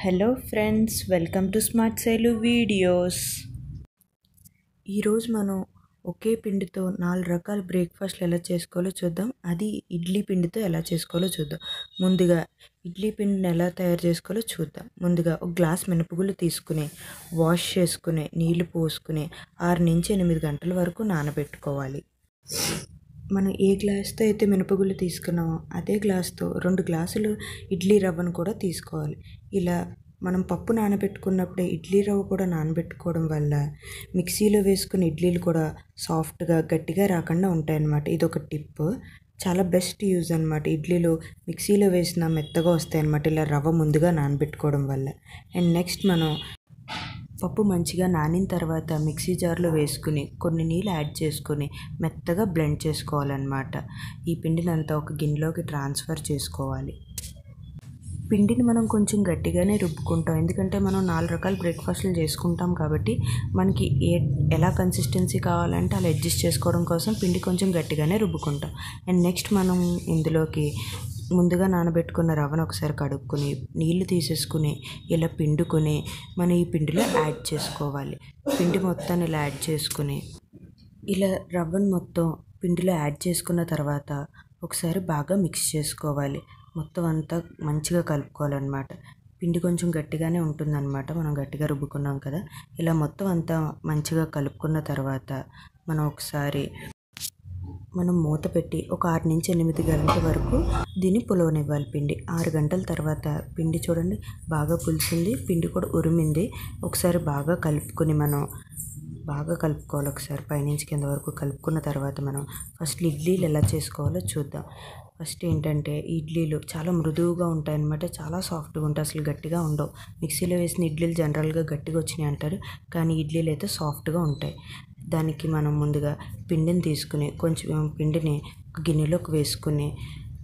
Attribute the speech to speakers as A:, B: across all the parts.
A: Hello friends welcome to smart Sailu videos ఈరోజు మనం ఒకే పిండితో నాలుగు రకాల బ్రేక్ఫాస్ట్లు ఎలా చేసుకోవాలో చూద్దాం అది ఇడ్లీ పిండితో ఎలా చేసుకోవాలో చూద్దాం ముందుగా ఇడ్లీ పిండిని ఎలా తయారు చేసుకోవాలో చూద్దాం ముందుగా ఒక గ్లాస్ మినపగుళ్ళు తీసుకుని వాష్ చేసుకుని నీళ్లు పోసుకుని ఆరు నుంచి ఎనిమిది గంటల వరకు నానబెట్టుకోవాలి మనం ఏ గ్లాస్తో అయితే మినపగుళ్ళు తీసుకున్నామో అదే గ్లాస్తో రెండు గ్లాసులు ఇడ్లీ రవ్వను కూడా తీసుకోవాలి ఇలా మనం పప్పు నానబెట్టుకున్నప్పుడే ఇడ్లీ రవ్వ కూడా నానబెట్టుకోవడం వల్ల మిక్సీలో వేసుకున్న ఇడ్లీలు కూడా సాఫ్ట్గా గట్టిగా రాకుండా ఉంటాయన్నమాట ఇది ఒక టిప్ చాలా బెస్ట్ యూజ్ అనమాట ఇడ్లీలు మిక్సీలో వేసిన మెత్తగా వస్తాయన్నమాట ఇలా రవ్వ ముందుగా నానబెట్టుకోవడం వల్ల అండ్ నెక్స్ట్ మనం పప్పు మంచిగా నానిన తర్వాత మిక్సీ జార్లో వేసుకుని కొన్ని నీళ్ళు యాడ్ చేసుకొని మెత్తగా బ్లెండ్ చేసుకోవాలన్నమాట ఈ అంతా ఒక గిన్నెలోకి ట్రాన్స్ఫర్ చేసుకోవాలి పిండిని మనం కొంచెం గట్టిగానే రుబ్బుకుంటాం ఎందుకంటే మనం నాలుగు రకాల బ్రేక్ఫాస్ట్లు చేసుకుంటాం కాబట్టి మనకి ఏ ఎలా కన్సిస్టెన్సీ కావాలంటే అలా అడ్జస్ట్ చేసుకోవడం కోసం పిండి కొంచెం గట్టిగానే రుబ్బుకుంటాం అండ్ నెక్స్ట్ మనం ఇందులోకి ముందుగా నానబెట్టుకున్న రవ్వను ఒకసారి కడుక్కొని నీళ్లు తీసేసుకుని ఇలా పిండుకొని మనం ఈ పిండిలో యాడ్ చేసుకోవాలి పిండి మొత్తాన్ని ఇలా యాడ్ చేసుకుని ఇలా రవ్వను మొత్తం పిండిలో యాడ్ చేసుకున్న తర్వాత ఒకసారి బాగా మిక్స్ చేసుకోవాలి మొత్తం అంతా మంచిగా కలుపుకోవాలన్నమాట పిండి కొంచెం గట్టిగానే ఉంటుందన్నమాట మనం గట్టిగా రుబ్బుకున్నాం కదా ఇలా మొత్తం అంతా మంచిగా కలుపుకున్న తర్వాత మనం ఒకసారి మనం మూత పెట్టి ఒక ఆరు నుంచి ఎనిమిది గంటల వరకు దీన్ని పులవనివ్వాలి పిండి ఆరు గంటల తర్వాత పిండి చూడండి బాగా పులిసింది పిండి కూడా ఉరిమింది ఒకసారి బాగా కలుపుకొని మనం బాగా కలుపుకోవాలి ఒకసారి పైనుంచి కింద వరకు కలుపుకున్న తర్వాత మనం ఫస్ట్ ఇడ్లీలు ఎలా చేసుకోవాలో చూద్దాం ఫస్ట్ ఏంటంటే ఇడ్లీలు చాలా మృదువుగా ఉంటాయి అన్నమాట చాలా సాఫ్ట్గా ఉంటాయి అసలు గట్టిగా ఉండవు మిక్సీలో వేసిన ఇడ్లీలు జనరల్గా గట్టిగా వచ్చినాయి అంటారు కానీ ఇడ్లీలు అయితే సాఫ్ట్గా ఉంటాయి దానికి మనం ముందుగా పిండిని తీసుకుని కొంచెం పిండిని గిన్నెలోకి వేసుకుని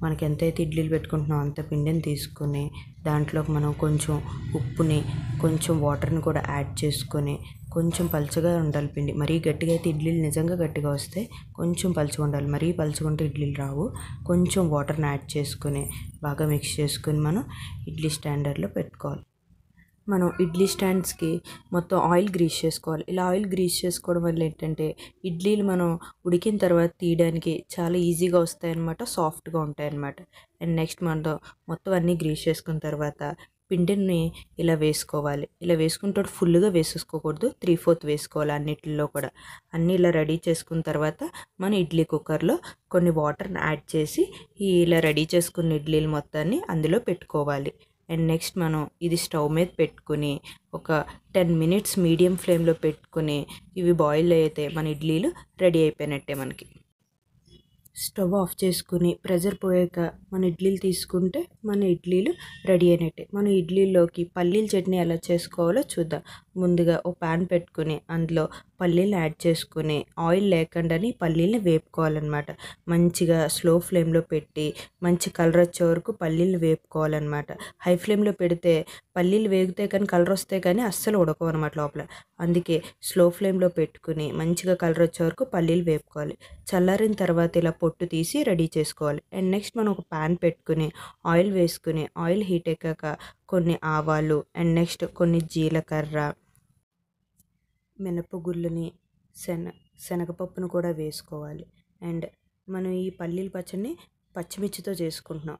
A: మనకి ఎంతైతే ఇడ్లీలు పెట్టుకుంటున్నామో అంత పిండిని తీసుకుని దాంట్లోకి మనం కొంచెం ఉప్పుని కొంచెం వాటర్ని కూడా యాడ్ చేసుకొని కొంచెం పలుచగా ఉండాలి పిండి మరీ గట్టిగా అయితే ఇడ్లీలు నిజంగా గట్టిగా వస్తే కొంచెం పలుచగా ఉండాలి మరీ పలుచగా ఉంటే ఇడ్లీలు రావు కొంచెం వాటర్ని యాడ్ చేసుకొని బాగా మిక్స్ చేసుకొని మనం ఇడ్లీ స్టాండర్డ్లో పెట్టుకోవాలి మనం ఇడ్లీ స్టాండ్స్కి మొత్తం ఆయిల్ గ్రీస్ చేసుకోవాలి ఇలా ఆయిల్ గ్రీస్ చేసుకోవడం వల్ల ఏంటంటే ఇడ్లీలు మనం ఉడికిన తర్వాత తీయడానికి చాలా ఈజీగా వస్తాయన్నమాట సాఫ్ట్గా ఉంటాయన్నమాట అండ్ నెక్స్ట్ మనం మొత్తం అన్నీ గ్రీస్ చేసుకున్న తర్వాత పిండిని ఇలా వేసుకోవాలి ఇలా వేసుకుంటే ఫుల్గా వేసేసుకోకూడదు త్రీ ఫోర్త్ వేసుకోవాలి అన్నిటిలో కూడా అన్నీ ఇలా రెడీ చేసుకున్న తర్వాత మన ఇడ్లీ కుక్కర్లో కొన్ని వాటర్ని యాడ్ చేసి ఇలా రెడీ చేసుకున్న ఇడ్లీలు మొత్తాన్ని అందులో పెట్టుకోవాలి అండ్ నెక్స్ట్ మనం ఇది స్టవ్ మీద పెట్టుకుని ఒక టెన్ మినిట్స్ మీడియం ఫ్లేమ్లో పెట్టుకుని ఇవి బాయిల్ అయితే మన ఇడ్లీలు రెడీ అయిపోయినట్టే మనకి స్టవ్ ఆఫ్ చేసుకుని ప్రెజర్ పోయాక మన ఇడ్లీలు తీసుకుంటే మన ఇడ్లీలు రెడీ అయినట్టే మనం ఇడ్లీల్లోకి పల్లీల చట్నీ ఎలా చేసుకోవాలో చూద్దాం ముందుగా ఓ ప్యాన్ పెట్టుకుని అందులో పల్లీలు యాడ్ చేసుకుని ఆయిల్ లేకుండానే పల్లీలు వేపుకోవాలన్నమాట మంచిగా స్లో ఫ్లేమ్లో పెట్టి మంచి కలర్ వచ్చే వరకు పల్లీలు వేపుకోవాలన్నమాట హై ఫ్లేమ్లో పెడితే పల్లీలు వేగితే కానీ కలర్ వస్తే కానీ అస్సలు ఉడకవు అనమాట లోపల అందుకే స్లో ఫ్లేమ్లో పెట్టుకుని మంచిగా కలర్ వచ్చే వరకు పల్లీలు వేపుకోవాలి చల్లారిన తర్వాత ఇలా పొట్టు తీసి రెడీ చేసుకోవాలి అండ్ నెక్స్ట్ మనం ఒక ప్యాన్ పెట్టుకుని ఆయిల్ వేసుకుని ఆయిల్ హీట్ అయ్యాక కొన్ని ఆవాలు అండ్ నెక్స్ట్ కొన్ని జీలకర్ర మినపగుళ్ళని శన శనగపప్పును కూడా వేసుకోవాలి అండ్ మనం ఈ పల్లీల పచ్చడిని పచ్చిమిర్చితో చేసుకుంటున్నాం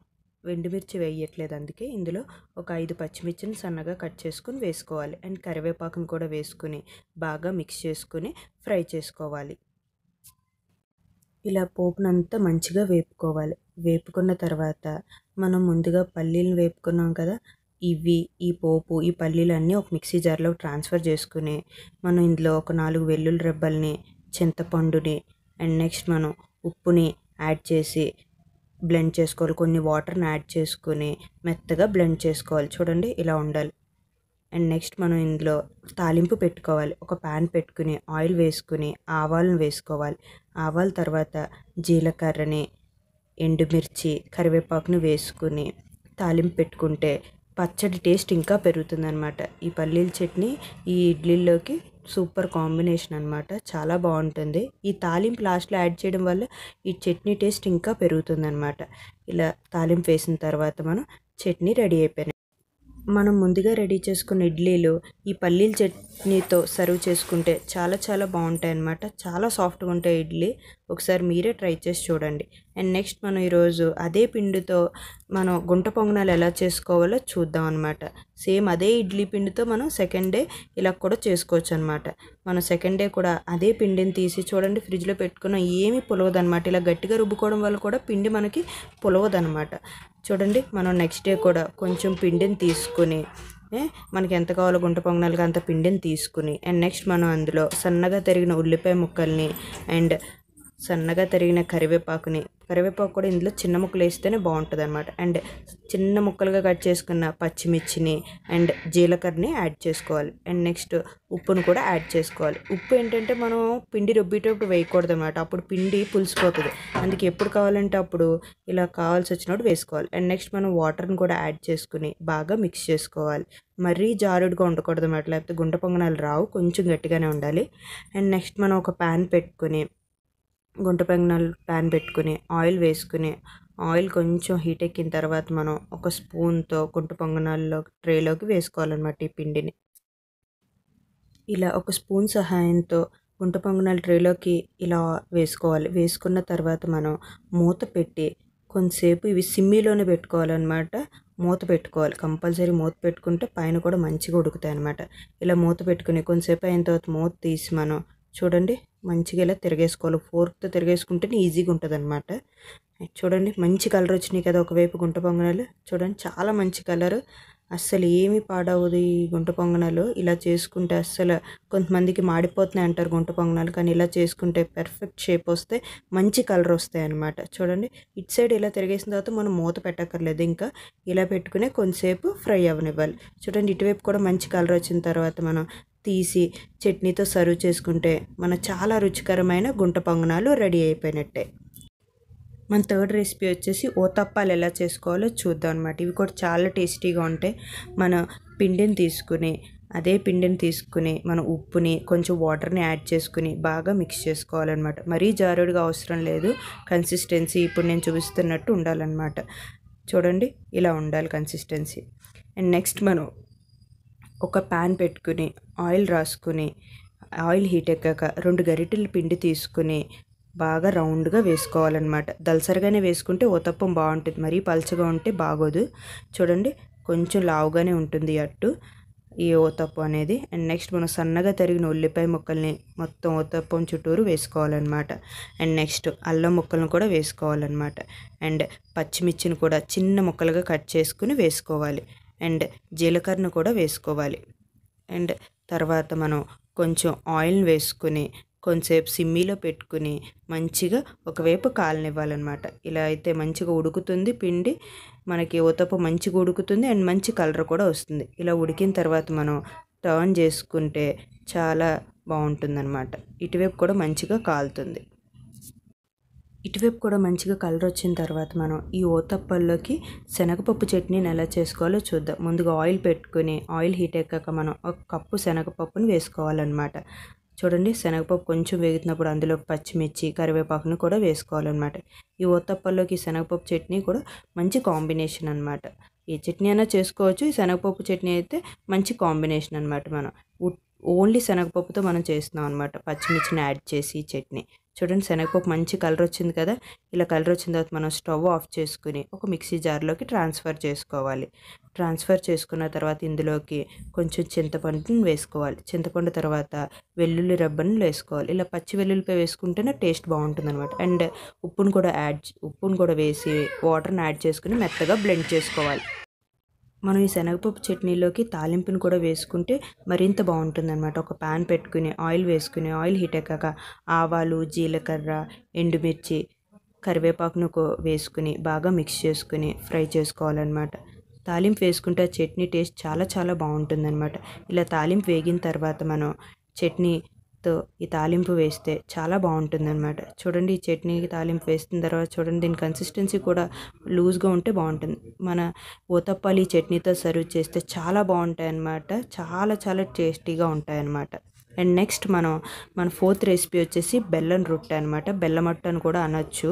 A: వెండిమిర్చి వేయట్లేదు అందుకే ఇందులో ఒక ఐదు పచ్చిమిర్చిని సన్నగా కట్ చేసుకుని వేసుకోవాలి అండ్ కరివేపాకును కూడా వేసుకుని బాగా మిక్స్ చేసుకుని ఫ్రై చేసుకోవాలి ఇలా పోపునంతా మంచిగా వేపుకోవాలి వేపుకున్న తర్వాత మనం ముందుగా పల్లీలను వేపుకున్నాం కదా ఇవి ఈ పోపు ఈ పల్లీలన్నీ ఒక మిక్సీ జార్లో ట్రాన్స్ఫర్ చేసుకుని మనం ఇందులో ఒక నాలుగు వెల్లుల్లి రెబ్బల్ని చింతపండుని అండ్ నెక్స్ట్ మనం ఉప్పుని యాడ్ చేసి బ్లెండ్ చేసుకోవాలి కొన్ని వాటర్ని యాడ్ చేసుకుని మెత్తగా బ్లెండ్ చేసుకోవాలి చూడండి ఇలా ఉండాలి అండ్ నెక్స్ట్ మనం ఇందులో తాలింపు పెట్టుకోవాలి ఒక ప్యాన్ పెట్టుకుని ఆయిల్ వేసుకుని ఆవాలను వేసుకోవాలి ఆవాల తర్వాత జీలకర్రని ఎండుమిర్చి కరివేపాకుని వేసుకుని తాలింపు పెట్టుకుంటే పచ్చడి టేస్ట్ ఇంకా పెరుగుతుందనమాట ఈ పల్లీల చట్నీ ఈ ఇడ్లీలోకి సూపర్ కాంబినేషన్ అనమాట చాలా బాగుంటుంది ఈ తాలింపు లాస్ట్లో యాడ్ చేయడం వల్ల ఈ చట్నీ టేస్ట్ ఇంకా పెరుగుతుందనమాట ఇలా తాలింపు వేసిన తర్వాత మనం చట్నీ రెడీ అయిపోయినాయి మనం ముందుగా రెడీ చేసుకున్న ఇడ్లీలు ఈ పల్లీల చట్ నీతో సర్వ్ చేసుకుంటే చాలా చాలా బాగుంటాయి అన్నమాట చాలా సాఫ్ట్గా ఉంటాయి ఇడ్లీ ఒకసారి మీరే ట్రై చేసి చూడండి అండ్ నెక్స్ట్ మనం ఈరోజు అదే పిండితో మనం గుంట పొంగనాలు ఎలా చేసుకోవాలో చూద్దాం అనమాట సేమ్ అదే ఇడ్లీ పిండితో మనం సెకండ్ డే ఇలా కూడా చేసుకోవచ్చు అనమాట మనం సెకండ్ డే కూడా అదే పిండిని తీసి చూడండి ఫ్రిడ్జ్లో పెట్టుకున్న ఏమీ పులవదనమాట ఇలా గట్టిగా రుబ్బుకోవడం వల్ల కూడా పిండి మనకి పులవదనమాట చూడండి మనం నెక్స్ట్ డే కూడా కొంచెం పిండిని తీసుకుని మనకి ఎంత కావాలో గుంట పొంగనాలుగా అంత పిండిని తీసుకుని అండ్ నెక్స్ట్ మనం అందులో సన్నగా తరిగిన ఉల్లిపాయ ముక్కల్ని అండ్ సన్నగా తరిగిన కరివేపాకుని కరివేపాకు కూడా ఇందులో చిన్న ముక్కలు వేస్తేనే బాగుంటుంది అనమాట అండ్ చిన్న ముక్కలుగా కట్ చేసుకున్న పచ్చిమిర్చిని అండ్ జీలకర్రని యాడ్ చేసుకోవాలి అండ్ నెక్స్ట్ ఉప్పును కూడా యాడ్ చేసుకోవాలి ఉప్పు ఏంటంటే మనం పిండి రుబ్బేటప్పుడు వేయకూడదు అనమాట అప్పుడు పిండి పులిసిపోతుంది అందుకే ఎప్పుడు కావాలంటే అప్పుడు ఇలా కావాల్సి వచ్చినప్పుడు వేసుకోవాలి అండ్ నెక్స్ట్ మనం వాటర్ని కూడా యాడ్ చేసుకుని బాగా మిక్స్ చేసుకోవాలి మరీ జారుడుగా ఉండకూడదు అనమాట లేకపోతే గుండె పొంగనాలు రావు కొంచెం గట్టిగానే ఉండాలి అండ్ నెక్స్ట్ మనం ఒక ప్యాన్ పెట్టుకుని గుంట పెంగనాలు ప్యాన్ పెట్టుకుని ఆయిల్ వేసుకుని ఆయిల్ కొంచెం హీట్ ఎక్కిన తర్వాత మనం ఒక స్పూన్తో గుంట పొంగనాల్లో ట్రేలోకి వేసుకోవాలన్నమాట ఈ పిండిని ఇలా ఒక స్పూన్ సహాయంతో గుంట పొంగనాలు ట్రేలోకి ఇలా వేసుకోవాలి వేసుకున్న తర్వాత మనం మూత పెట్టి కొంతసేపు ఇవి సిమ్మీలోనే పెట్టుకోవాలన్నమాట మూత పెట్టుకోవాలి కంపల్సరీ మూత పెట్టుకుంటే పైన కూడా మంచిగా ఉడుకుతాయి అనమాట ఇలా మూత పెట్టుకుని కొంతసేపు అయిన తర్వాత మూత తీసి మనం చూడండి మంచిగా ఇలా తిరగేసుకోవాలి ఫోర్క్తో తిరగేసుకుంటేనే ఈజీగా ఉంటుంది అనమాట చూడండి మంచి కలర్ వచ్చినాయి కదా ఒకవైపు గుంట పొంగనాలు చూడండి చాలా మంచి కలర్ అస్సలు ఏమి పాడవదు ఈ గుంట పొంగనాలు ఇలా చేసుకుంటే అస్సలు కొంతమందికి మాడిపోతున్నాయి అంటారు గుంట పొంగనాలు కానీ ఇలా చేసుకుంటే పెర్ఫెక్ట్ షేప్ వస్తే మంచి కలర్ వస్తాయి అనమాట చూడండి ఇటు సైడ్ ఇలా తిరిగేసిన తర్వాత మనం మూత పెట్టక్కర్లేదు ఇంకా ఇలా పెట్టుకునే కొంతసేపు ఫ్రై అవ్వనివ్వాలి చూడండి ఇటువైపు కూడా మంచి కలర్ వచ్చిన తర్వాత మనం తీసి చట్నీతో సర్వ్ చేసుకుంటే మన చాలా రుచికరమైన గుంట పొంగనాలు రెడీ అయిపోయినట్టే మన థర్డ్ రెసిపీ వచ్చేసి ఓతప్పాలు ఎలా చేసుకోవాలో చూద్దాం అనమాట ఇవి కూడా చాలా టేస్టీగా ఉంటాయి మన పిండిని తీసుకుని అదే పిండిని తీసుకుని మన ఉప్పుని కొంచెం వాటర్ని యాడ్ చేసుకుని బాగా మిక్స్ చేసుకోవాలన్నమాట మరీ జారుడుగా అవసరం లేదు కన్సిస్టెన్సీ ఇప్పుడు నేను చూపిస్తున్నట్టు ఉండాలన్నమాట చూడండి ఇలా ఉండాలి కన్సిస్టెన్సీ అండ్ నెక్స్ట్ మనం ఒక ప్యాన్ పెట్టుకుని ఆయిల్ రాసుకుని ఆయిల్ హీట్ ఎక్కాక రెండు గరిటెలు పిండి తీసుకుని బాగా రౌండ్గా వేసుకోవాలన్నమాట దలసరిగానే వేసుకుంటే ఓతప్పం బాగుంటుంది మరీ పలచగా ఉంటే బాగోదు చూడండి కొంచెం లావుగానే ఉంటుంది అట్టు ఈ ఓతప్పు అనేది అండ్ నెక్స్ట్ మనం సన్నగా తరిగిన ఉల్లిపాయ ముక్కల్ని మొత్తం ఓతప్పం చుట్టూరు వేసుకోవాలన్నమాట అండ్ నెక్స్ట్ అల్లం ముక్కలను కూడా వేసుకోవాలన్నమాట అండ్ పచ్చిమిర్చిని కూడా చిన్న ముక్కలుగా కట్ చేసుకుని వేసుకోవాలి అండ్ జీలకర్రను కూడా వేసుకోవాలి అండ్ తర్వాత మనం కొంచెం ఆయిల్ వేసుకుని కొంచెంసేపు సిమ్మీలో పెట్టుకుని మంచిగా ఒకవైపు కాలనివ్వాలన్నమాట ఇలా అయితే మంచిగా ఉడుకుతుంది పిండి మనకి ఉతప మంచిగా ఉడుకుతుంది అండ్ మంచి కలర్ కూడా వస్తుంది ఇలా ఉడికిన తర్వాత మనం టర్న్ చేసుకుంటే చాలా బాగుంటుందన్నమాట ఇటువైపు కూడా మంచిగా కాలుతుంది ఇటువైపు కూడా మంచిగా కలర్ వచ్చిన తర్వాత మనం ఈ ఓతప్పల్లోకి శనగపప్పు చట్నీని ఎలా చేసుకోవాలో చూద్దాం ముందుగా ఆయిల్ పెట్టుకుని ఆయిల్ హీట్ ఎక్కాక మనం ఒక కప్పు శనగపప్పుని వేసుకోవాలన్నమాట చూడండి శనగపప్పు కొంచెం వేగుతున్నప్పుడు అందులో పచ్చిమిర్చి కరివేపాకును కూడా వేసుకోవాలన్నమాట ఈ ఓతప్పల్లోకి శనగపప్పు చట్నీ కూడా మంచి కాంబినేషన్ అనమాట ఏ చట్నీ అయినా చేసుకోవచ్చు ఈ శనగపప్పు చట్నీ అయితే మంచి కాంబినేషన్ అనమాట మనం ఓన్లీ శనగపప్పుతో మనం చేస్తున్నాం అనమాట పచ్చిమిర్చిని యాడ్ చేసి చట్నీ చూడండి శనగపప్పు మంచి కలర్ వచ్చింది కదా ఇలా కలర్ వచ్చిన తర్వాత మనం స్టవ్ ఆఫ్ చేసుకుని ఒక మిక్సీ జార్లోకి ట్రాన్స్ఫర్ చేసుకోవాలి ట్రాన్స్ఫర్ చేసుకున్న తర్వాత ఇందులోకి కొంచెం చింతపండుని వేసుకోవాలి చింతపండు తర్వాత వెల్లుల్లి రబ్బను వేసుకోవాలి ఇలా పచ్చి వెల్లుల్లిపై వేసుకుంటేనే టేస్ట్ బాగుంటుంది అనమాట అండ్ ఉప్పును కూడా యాడ్ ఉప్పును కూడా వేసి వాటర్ని యాడ్ చేసుకుని మెత్తగా బ్లెండ్ చేసుకోవాలి మనం ఈ శనగపప్పు చట్నీలోకి తాలింపును కూడా వేసుకుంటే మరింత బాగుంటుందన్నమాట ఒక ప్యాన్ పెట్టుకుని ఆయిల్ వేసుకుని ఆయిల్ హీట్ అయ్యాక ఆవాలు జీలకర్ర ఎండుమిర్చి కరివేపాకును వేసుకుని బాగా మిక్స్ చేసుకుని ఫ్రై చేసుకోవాలన్నమాట తాలింపు వేసుకుంటే చట్నీ టేస్ట్ చాలా చాలా బాగుంటుందన్నమాట ఇలా తాలింపు వేగిన తర్వాత మనం చట్నీ తో ఈ తాలింపు వేస్తే చాలా బాగుంటుందన్నమాట చూడండి ఈ చట్నీకి తాలింపు వేసిన తర్వాత చూడండి దీని కన్సిస్టెన్సీ కూడా లూజ్గా ఉంటే బాగుంటుంది మన ఓతప్పాలి చట్నీతో సర్వ్ చేస్తే చాలా బాగుంటాయి అన్నమాట చాలా చాలా టేస్టీగా ఉంటాయన్నమాట అండ్ నెక్స్ట్ మనం మన ఫోర్త్ రెసిపీ వచ్చేసి బెల్లం రొట్టె అనమాట బెల్లం అని కూడా అనొచ్చు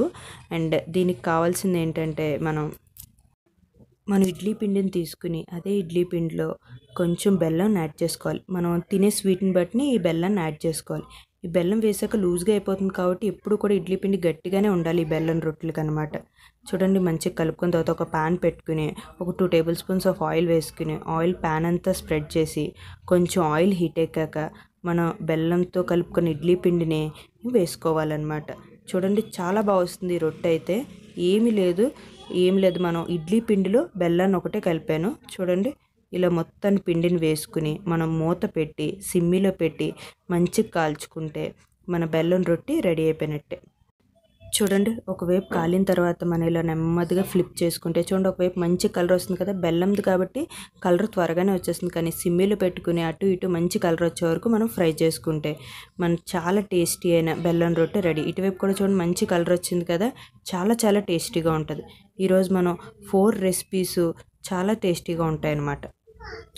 A: అండ్ దీనికి కావాల్సింది ఏంటంటే మనం మనం ఇడ్లీ పిండిని తీసుకుని అదే ఇడ్లీ పిండిలో కొంచెం బెల్లం యాడ్ చేసుకోవాలి మనం తినే స్వీట్ని బట్టి ఈ బెల్లాన్ని యాడ్ చేసుకోవాలి ఈ బెల్లం వేసాక లూజ్గా అయిపోతుంది కాబట్టి ఎప్పుడు కూడా ఇడ్లీ పిండి గట్టిగానే ఉండాలి ఈ బెల్లం రొట్టెలకి అనమాట చూడండి మంచిగా కలుపుకున్న తర్వాత ఒక ప్యాన్ పెట్టుకుని ఒక two tablespoons of oil వేసుకుని ఆయిల్ ప్యాన్ అంతా స్ప్రెడ్ చేసి కొంచెం ఆయిల్ హీట్ ఎక్కాక మనం బెల్లంతో కలుపుకున్న ఇడ్లీ పిండిని వేసుకోవాలన్నమాట చూడండి చాలా బాగా వస్తుంది రొట్టె అయితే ఏమీ లేదు ఏం లేదు మనం ఇడ్లీ పిండిలో బెల్లాన్ని ఒకటే కలిపాను చూడండి ఇలా మొత్తం పిండిని వేసుకుని మనం మూత పెట్టి సిమ్మిలో పెట్టి మంచిగా కాల్చుకుంటే మన బెల్లం రొట్టి రెడీ అయిపోయినట్టే చూడండి ఒకవైపు కాలిన తర్వాత మనం ఇలా నెమ్మదిగా ఫ్లిప్ చేసుకుంటే చూడండి ఒకవైపు మంచి కలర్ వస్తుంది కదా బెల్లంది కాబట్టి కలర్ త్వరగానే వచ్చేస్తుంది కానీ సిమ్మిలో పెట్టుకుని అటు ఇటు మంచి కలర్ వచ్చే వరకు మనం ఫ్రై చేసుకుంటే మనం చాలా టేస్టీ అయిన బెల్లం రొట్టె రెడీ ఇటువైపు కూడా చూడండి మంచి కలర్ వచ్చింది కదా చాలా చాలా టేస్టీగా ఉంటుంది ఈరోజు మనం ఫోర్ రెసిపీస్ చాలా టేస్టీగా ఉంటాయన్నమాట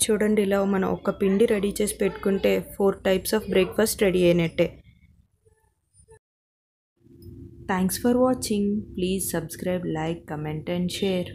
A: చూడండి ఇలా మనం ఒక పిండి రెడీ చేసి పెట్టుకుంటే four types of breakfast ready అయినట్టే Thanks for watching. Please subscribe, like, comment and share.